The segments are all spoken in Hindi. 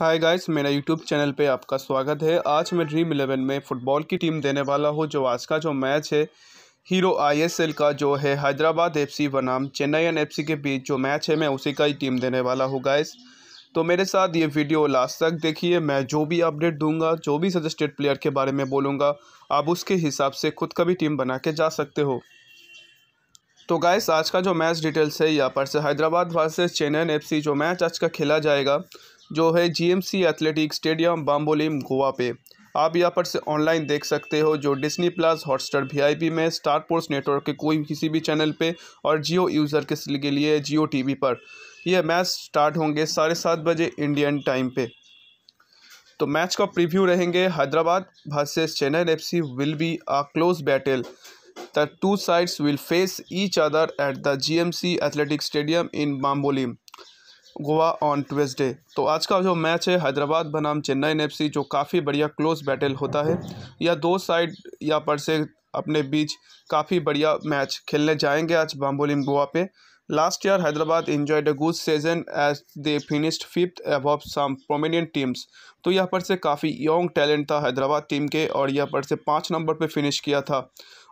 हाय गाइस मेरा यूट्यूब चैनल पे आपका स्वागत है आज मैं ड्रीम इलेवन में फ़ुटबॉल की टीम देने वाला हूँ जो आज का जो मैच है हीरो आईएसएल का जो है हैदराबाद एफसी बनाम चेन्नई एन एफसी के बीच जो मैच है मैं उसी का ही टीम देने वाला हूँ गाइस तो मेरे साथ ये वीडियो लास्ट तक देखिए मैं जो भी अपडेट दूंगा जो भी सजेस्टेड प्लेयर के बारे में बोलूँगा आप उसके हिसाब से खुद का भी टीम बना के जा सकते हो तो गाइस आज का जो मैच डिटेल्स है यहाँ पर से हैदराबाद वर्सेस चेन्नईयन एफ जो मैच आज का खेला जाएगा जो है GMC athletic stadium Bambolim Goa पे आप यहाँ पर से ऑनलाइन देख सकते हो जो डिस्नी प्लस हॉटस्टार वीआईपी में स्टार स्पोर्ट्स नेटवर्क के कोई किसी भी चैनल पे और जियो यूज़र के, लिए जियो टीवी पर यह मैच स्टार्ट होंगे साढ़े सात बजे इंडियन टाइम पे तो मैच का प्रीव्यू रहेंगे Hyderabad versus Chennai C will be a close battle sides will face each other at the G M C athletic stadium in Bambolim Goa on Tuesday तो आज का जो मैच है हैदराबाद बनाम चेन्नई एफ जो काफ़ी बढ़िया क्लोज बैटल होता है या दो साइड या पर से अपने बीच काफ़ी बढ़िया मैच खेलने जाएंगे आज बाम्बोलिम गोवा पे last year Hyderabad enjoyed a good season as they finished fifth above some prominent teams तो यहाँ पर से काफ़ी यंग टैलेंट था हैदराबाद टीम के और यहाँ पर से पाँच नंबर पे फिनिश किया था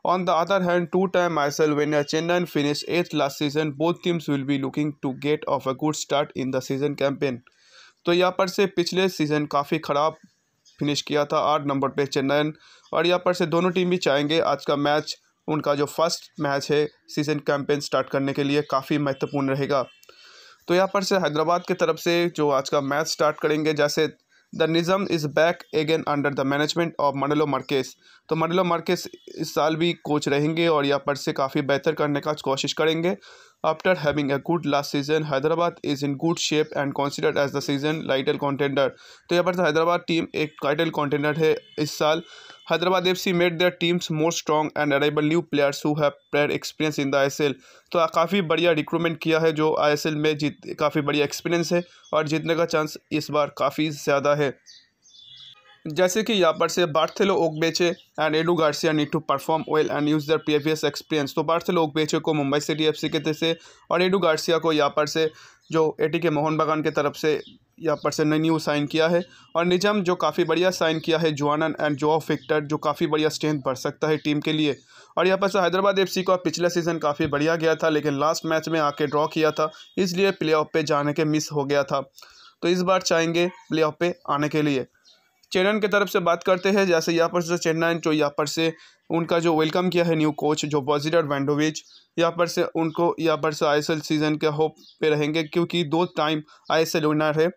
On the other hand, two-time ISL winner Chennai finished eighth last season. Both teams will be looking to get off a good start in the season campaign. तो यहाँ पर से पिछले सीज़न काफ़ी ख़राब फिनिश किया था आठ नंबर पे चेन्नई और यहाँ पर से दोनों टीम भी चाहेंगे आज का मैच उनका जो फर्स्ट मैच है सीज़न कैंपेन स्टार्ट करने के लिए काफ़ी महत्वपूर्ण रहेगा तो यहाँ पर से हैदराबाद की तरफ से जो आज का मैच स्टार्ट करेंगे जैसे the Nizam is back again under the management of Manolo Marquez तो मंडलो मार्केस इस साल भी कोच रहेंगे और यहाँ पर से काफ़ी बेहतर करने का कोशिश करेंगे after having a good last season Hyderabad is in good shape and considered as the season title contender तो यहाँ पर हैदराबाद तो टीम एक टाइटल कॉन्टेंडर है इस साल Hyderabad made FC teams more strong and are able new players who have player experience in the I S L तो काफ़ी बढ़िया रिक्रूटमेंट किया है जो एल में जीत काफ़ी बढ़िया एक्सपीरियंस है और जीतने का चांस इस बार काफ़ी ज़्यादा है जैसे कि यहाँ पर से Bartholomew Ogbeche and Edu Garcia need to perform well and use their previous experience तो बार्थेलो ओकबेचे को मुंबई सिटी एफ सी के से और एडू गार्सिया को यहाँ पर से जो एटी के मोहन बगान की तरफ से या पर से न्यू साइन किया है और निजम जो काफ़ी बढ़िया साइन किया है जुआनन एंड जो फिक्टर जो काफ़ी बढ़िया स्ट्रेंथ बढ़ सकता है टीम के लिए और यहाँ पर से हैदराबाद एफ का पिछला सीज़न काफ़ी बढ़िया गया था लेकिन लास्ट मैच में आके ड्रॉ किया था इसलिए प्ले ऑफ पे जाने के मिस हो गया था तो इस बार चाहेंगे प्ले ऑफ पे आने के लिए चेन्नई की तरफ से बात करते हैं जैसे यहाँ पर से चेन्नई जो यहाँ पर से उनका जो वेलकम किया है न्यू कोच जो वॉजिडर वैंडोविच यहाँ पर से उनको यहाँ पर से आई सीज़न के होप पे रहेंगे क्योंकि दो टाइम एल विनर है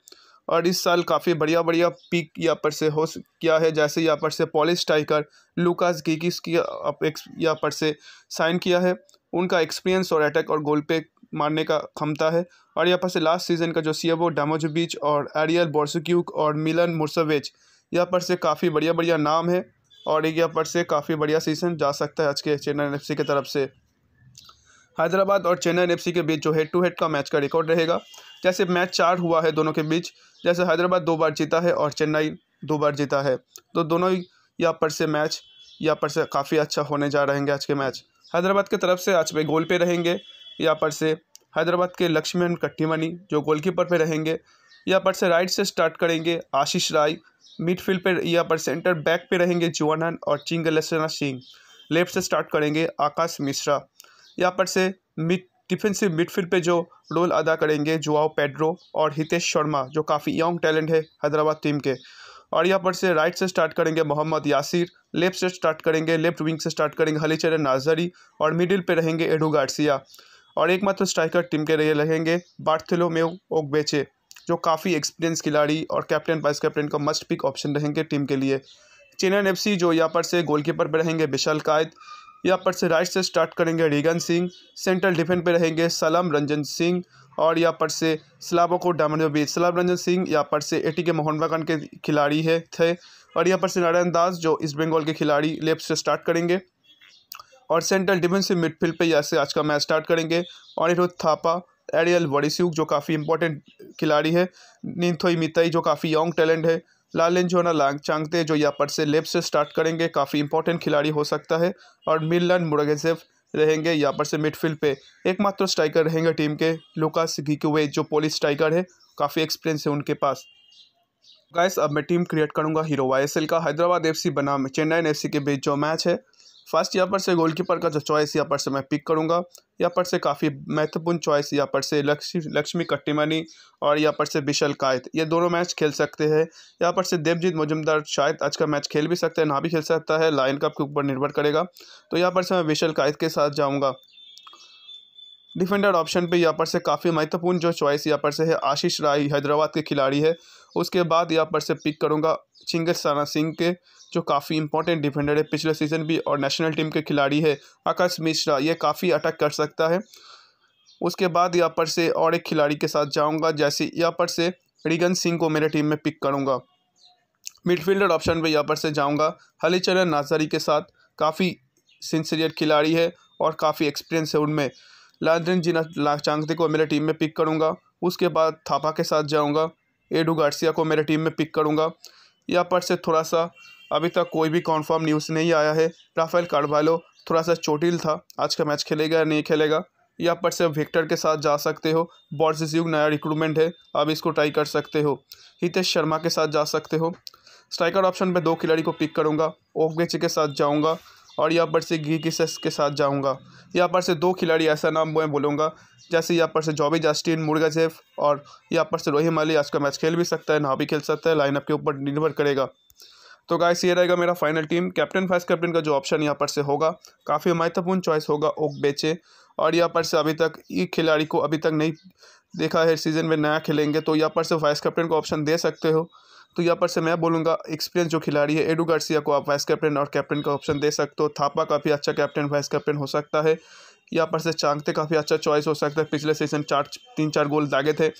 और इस साल काफ़ी बढ़िया बढ़िया पिक यहाँ पर से हो किया है जैसे यहाँ पर से पॉलिस टाइकर लुकास गिगिस की यहाँ पर से साइन किया है उनका एक्सपीरियंस और अटैक और गोल पे मारने का क्षमता है और यहाँ पर से लास्ट सीजन का जो सी एबो ओ और एरियल बोर्सुक्यूक और मिलन मुर्सवेज यहाँ पर से काफ़ी बढ़िया बढ़िया नाम है और यहाँ पर से काफ़ी बढ़िया सीजन जा सकता है आज के चेन्नई एफ की तरफ से हैदराबाद और चेन्नई एफ के बीच जो हेड टू हेड का मैच का रिकॉर्ड रहेगा जैसे मैच चार हुआ है दोनों के बीच जैसे हैदराबाद दो बार जीता है और चेन्नई दो बार जीता है तो दोनों ही यहाँ पर से मैच यहाँ पर से काफ़ी अच्छा होने जा रहेंगे आज के मैच हैदराबाद की तरफ से आज पे गोल पे रहेंगे यहाँ पर से हैदराबाद के लक्ष्मण कट्टीमणि जो गोलकीपर पे रहेंगे यहाँ पर से राइट से स्टार्ट करेंगे आशीष राय मिडफील्ड पर या पर सेंटर बैक पे रहेंगे जुआनन और चिंगलेसना सिंह लेफ्ट से स्टार्ट करेंगे आकाश मिश्रा यहाँ पर से मिड डिफेंसिव मिडफील्ड पे जो रोल अदा करेंगे जुआओ पेड्रो और हितेश शर्मा जो काफ़ी यंग टैलेंट है हैदराबाद टीम के और यहाँ पर से राइट से स्टार्ट करेंगे मोहम्मद यासिर लेफ्ट से स्टार्ट करेंगे लेफ्ट विंग से स्टार्ट करेंगे हलीचरण नाजरी और मिडिल पे रहेंगे एडू गार्सिया और एकमात्र स्ट्राइकर टीम के रहेंगे बार्थेलोमेव ओकबेचे जो काफ़ी एक्सपीरियंस खिलाड़ी और कैप्टन वाइस कैप्टन का मस्ट पिक ऑप्शन रहेंगे टीम के लिए चेन्नई एफ जो यहाँ पर से गोलकीपर पर रहेंगे विशाल कायद यहाँ पर से राइट से स्टार्ट करेंगे रिगन सिंह सेंट्रल डिफेंस पे रहेंगे सलाम रंजन सिंह और यहाँ पर से स्लाबो को डामनो बीच सलाम रंजन सिंह यहाँ पर से एटी के मोहन बगान के खिलाड़ी है थे और यहाँ पर से नारायण दास जो ईस्ट बंगाल के खिलाड़ी लेफ्ट से स्टार्ट करेंगे और सेंट्रल डिफेंसिव मिडफील्ड पे यहाँ से आज का मैच स्टार्ट करेंगे और थापा एरियल वडिस्यूक जो काफ़ी इंपॉर्टेंट खिलाड़ी है निंथोई मिताई जो काफ़ी यंग टैलेंट है लालेन जोना लांग चांगते जो यहाँ पर से लेफ्ट से स्टार्ट करेंगे काफ़ी इंपॉर्टेंट खिलाड़ी हो सकता है और मिलन मुरगेजेफ रहेंगे यहाँ पर से मिडफील्ड पे एकमात्र स्ट्राइकर रहेंगे टीम के लुकास घिकुवे जो पोलिस स्ट्राइकर है काफ़ी एक्सपीरियंस है उनके पास गाइस अब मैं टीम क्रिएट करूंगा हीरो वाई का हैदराबाद एफसी बनाम चेन्नई एफसी के बीच जो मैच है फर्स्ट यहाँ पर से गोलकीपर का जो चॉइस यहाँ पर से मैं पिक करूँगा यहाँ पर से काफ़ी महत्वपूर्ण चॉइस यहाँ पर से लक्ष्मी लक्ष्मी कट्टीमनी और यहाँ पर से विशल कायत ये दोनों मैच खेल सकते हैं यहाँ पर से देवजीत मजुमदार शायद आज का मैच खेल भी सकते हैं ना भी खेल सकता है लाइन कप के ऊपर निर्भर करेगा तो यहाँ पर से मैं विशल कायत के साथ जाऊँगा डिफेंडर ऑप्शन पे यहाँ पर से काफ़ी महत्वपूर्ण जो चॉइस यहाँ पर से है आशीष राय हैदराबाद के खिलाड़ी है उसके बाद यहाँ पर से पिक करूँगा चिंगज साना सिंह के जो काफ़ी इंपॉर्टेंट डिफेंडर है पिछले सीजन भी और नेशनल टीम के खिलाड़ी है आकाश मिश्रा ये काफ़ी अटैक कर सकता है उसके बाद यहाँ पर से और एक खिलाड़ी के साथ जाऊँगा जैसे यहाँ पर से रिगन सिंह को मेरे टीम में पिक करूँगा मिडफील्डर ऑप्शन पर यहाँ पर से जाऊँगा हलीचरण नाजरी के साथ काफ़ी सिंसियर खिलाड़ी है और काफ़ी एक्सपीरियंस है उनमें लालटेन जीना चांगते को मेरे टीम में पिक करूँगा उसके बाद थापा के साथ जाऊँगा एडू गार्सिया को मेरे टीम में पिक करूँगा यहाँ पर से थोड़ा सा अभी तक कोई भी कॉन्फर्म न्यूज़ नहीं आया है राफेल कार्डवालो थोड़ा सा चोटिल था आज का मैच खेलेगा या नहीं खेलेगा या पर से विक्टर के साथ जा सकते हो बॉर्सिस युग नया रिक्रूटमेंट है आप इसको ट्राई कर सकते हो हितेश शर्मा के साथ जा सकते हो स्ट्राइकर ऑप्शन में दो खिलाड़ी को पिक करूँगा ओफगेची के साथ जाऊँगा और यहाँ पर से घी किसेस के साथ जाऊँगा यहाँ पर से दो खिलाड़ी ऐसा नाम मैं बोलूँगा जैसे यहाँ पर से जॉबी जस्टिन मुर्गाजेफ और यहाँ पर से रोहित माली आज का मैच खेल भी सकता है ना भी खेल सकता है लाइनअप के ऊपर निर्भर करेगा तो गाइस ये रहेगा मेरा final team captain vice captain का जो ऑप्शन यहाँ पर से होगा काफ़ी महत्वपूर्ण चॉइस होगा ओक बेचे और यहाँ पर से अभी तक ये खिलाड़ी को अभी तक नहीं देखा है सीज़न में नया खेलेंगे तो यहाँ पर से वाइस कैप्टन को ऑप्शन दे सकते हो तो यहाँ पर से मैं बोलूँगा एक्सपीरियंस जो खिलाड़ी है एडू गार्सिया को आप वाइस कैप्टन और कैप्टन का ऑप्शन दे सकते हो थापा काफ़ी अच्छा कैप्टन वाइस कैप्टन हो सकता है यहाँ पर से चांगते काफ़ी अच्छा चॉइस हो सकता है पिछले सीजन चार तीन चार गोल दागे थे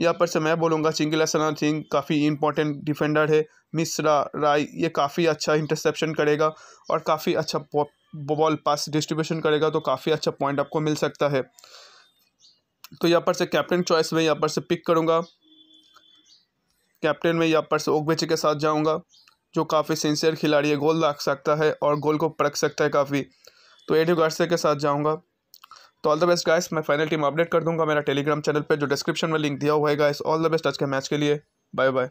यहाँ पर से मैं बोलूँगा चिंगला सना सिंह काफ़ी इंपॉर्टेंट डिफेंडर है मिश्रा राय ये काफ़ी अच्छा इंटरसेप्शन करेगा और काफ़ी अच्छा बॉल पास डिस्ट्रीब्यूशन करेगा तो काफ़ी अच्छा पॉइंट आपको मिल सकता है तो यहाँ पर से कैप्टन चॉइस में यहाँ पर से पिक करूँगा कैप्टन में या पर ओग के साथ जाऊँगा जो काफ़ी सिंसियर खिलाड़ी है गोल रख सकता है और गोल को परख सकता है काफ़ी तो एडियो गार्सिया के साथ जाऊँगा तो ऑल द बेस्ट गाइस मैं फाइनल टीम अपडेट कर दूंगा मेरा टेलीग्राम चैनल पे जो डिस्क्रिप्शन में लिंक दिया हुआ है गाइस ऑल द बेस्ट आज के मैच के लिए बाय बाय